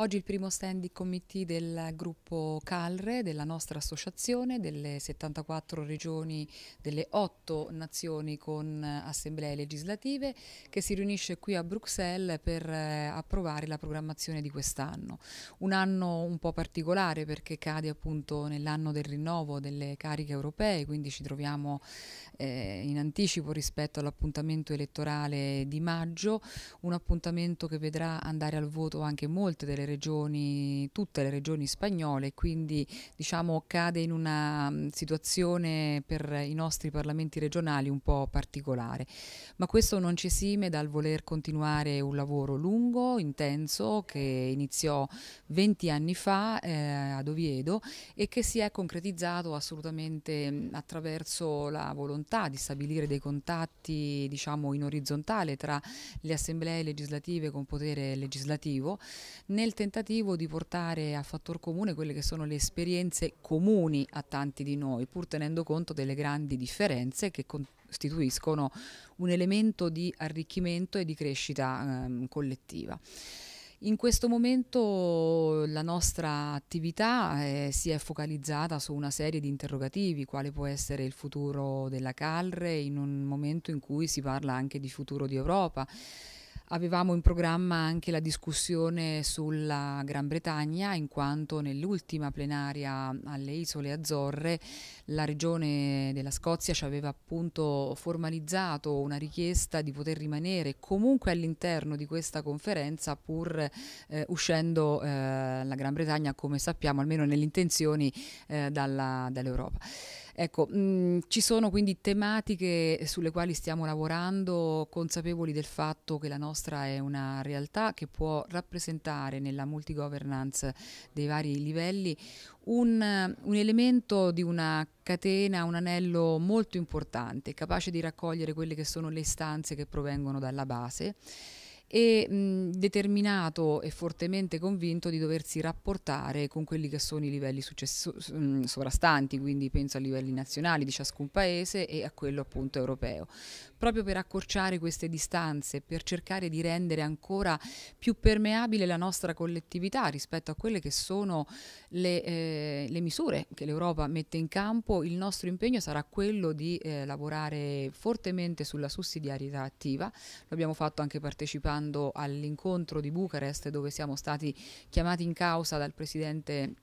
Oggi il primo standing committee del gruppo Calre, della nostra associazione, delle 74 regioni, delle 8 nazioni con eh, assemblee legislative, che si riunisce qui a Bruxelles per eh, approvare la programmazione di quest'anno. Un anno un po' particolare perché cade appunto nell'anno del rinnovo delle cariche europee, quindi ci troviamo eh, in anticipo rispetto all'appuntamento elettorale di maggio, un appuntamento che vedrà andare al voto anche molte delle regioni, tutte le regioni spagnole, quindi diciamo cade in una mm, situazione per i nostri parlamenti regionali un po' particolare. Ma questo non ci esime dal voler continuare un lavoro lungo, intenso, che iniziò 20 anni fa eh, ad Oviedo e che si è concretizzato assolutamente mm, attraverso la volontà di stabilire dei contatti diciamo in orizzontale tra le assemblee legislative con potere legislativo nel il tentativo di portare a fattor comune quelle che sono le esperienze comuni a tanti di noi, pur tenendo conto delle grandi differenze che costituiscono un elemento di arricchimento e di crescita ehm, collettiva. In questo momento la nostra attività eh, si è focalizzata su una serie di interrogativi, quale può essere il futuro della Calre in un momento in cui si parla anche di futuro di Europa Avevamo in programma anche la discussione sulla Gran Bretagna, in quanto nell'ultima plenaria alle Isole Azzorre la Regione della Scozia ci aveva appunto formalizzato una richiesta di poter rimanere comunque all'interno di questa conferenza pur eh, uscendo eh, la Gran Bretagna, come sappiamo, almeno nelle intenzioni eh, dall'Europa. Ecco, mh, mm, ci sono quindi tematiche sulle quali stiamo lavorando, consapevoli del fatto che la nostra è una realtà che può rappresentare nella multigovernance dei vari livelli un, un elemento di una catena, un anello molto importante, capace di raccogliere quelle che sono le istanze che provengono dalla base e mh, determinato e fortemente convinto di doversi rapportare con quelli che sono i livelli mh, sovrastanti, quindi penso ai livelli nazionali di ciascun paese e a quello appunto europeo. Proprio per accorciare queste distanze, per cercare di rendere ancora più permeabile la nostra collettività rispetto a quelle che sono le, eh, le misure che l'Europa mette in campo, il nostro impegno sarà quello di eh, lavorare fortemente sulla sussidiarietà attiva, lo abbiamo fatto anche partecipando quando all'incontro di Bucarest dove siamo stati chiamati in causa dal presidente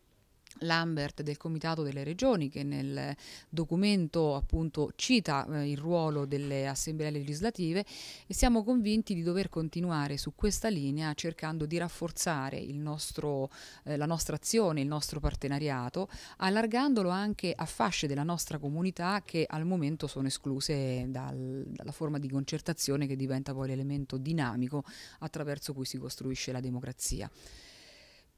Lambert del Comitato delle Regioni che nel documento appunto cita eh, il ruolo delle assemblee legislative e siamo convinti di dover continuare su questa linea cercando di rafforzare nostro, eh, la nostra azione, il nostro partenariato, allargandolo anche a fasce della nostra comunità che al momento sono escluse dal, dalla forma di concertazione che diventa poi l'elemento dinamico attraverso cui si costruisce la democrazia.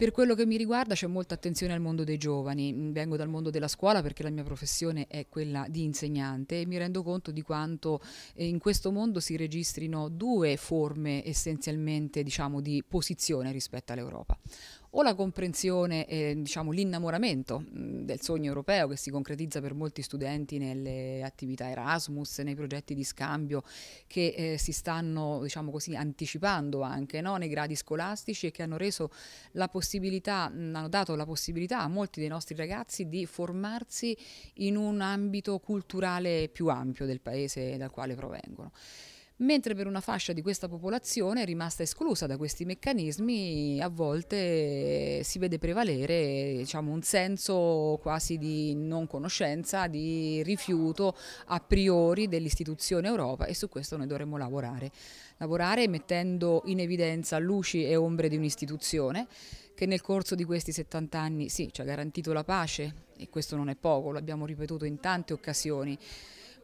Per quello che mi riguarda c'è molta attenzione al mondo dei giovani, mm, vengo dal mondo della scuola perché la mia professione è quella di insegnante e mi rendo conto di quanto eh, in questo mondo si registrino due forme essenzialmente diciamo, di posizione rispetto all'Europa o la comprensione e diciamo, l'innamoramento del sogno europeo che si concretizza per molti studenti nelle attività Erasmus, nei progetti di scambio che eh, si stanno diciamo così, anticipando anche no? nei gradi scolastici e che hanno, hanno dato la possibilità a molti dei nostri ragazzi di formarsi in un ambito culturale più ampio del paese dal quale provengono mentre per una fascia di questa popolazione rimasta esclusa da questi meccanismi a volte si vede prevalere diciamo, un senso quasi di non conoscenza, di rifiuto a priori dell'istituzione Europa e su questo noi dovremmo lavorare. Lavorare mettendo in evidenza luci e ombre di un'istituzione che nel corso di questi 70 anni sì, ci ha garantito la pace e questo non è poco, lo abbiamo ripetuto in tante occasioni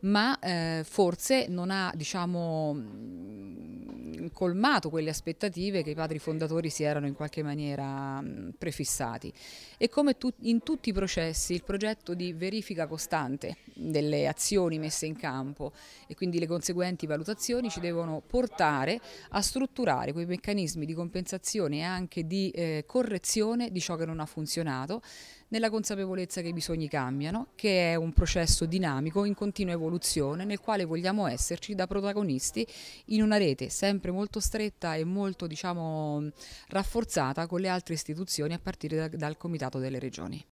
ma eh, forse non ha diciamo, mm, colmato quelle aspettative che i padri fondatori si erano in qualche maniera mm, prefissati. E come tu, in tutti i processi il progetto di verifica costante delle azioni messe in campo e quindi le conseguenti valutazioni ci devono portare a strutturare quei meccanismi di compensazione e anche di eh, correzione di ciò che non ha funzionato nella consapevolezza che i bisogni cambiano, che è un processo dinamico in continua evoluzione nel quale vogliamo esserci da protagonisti in una rete sempre molto stretta e molto diciamo, rafforzata con le altre istituzioni a partire da, dal Comitato delle Regioni.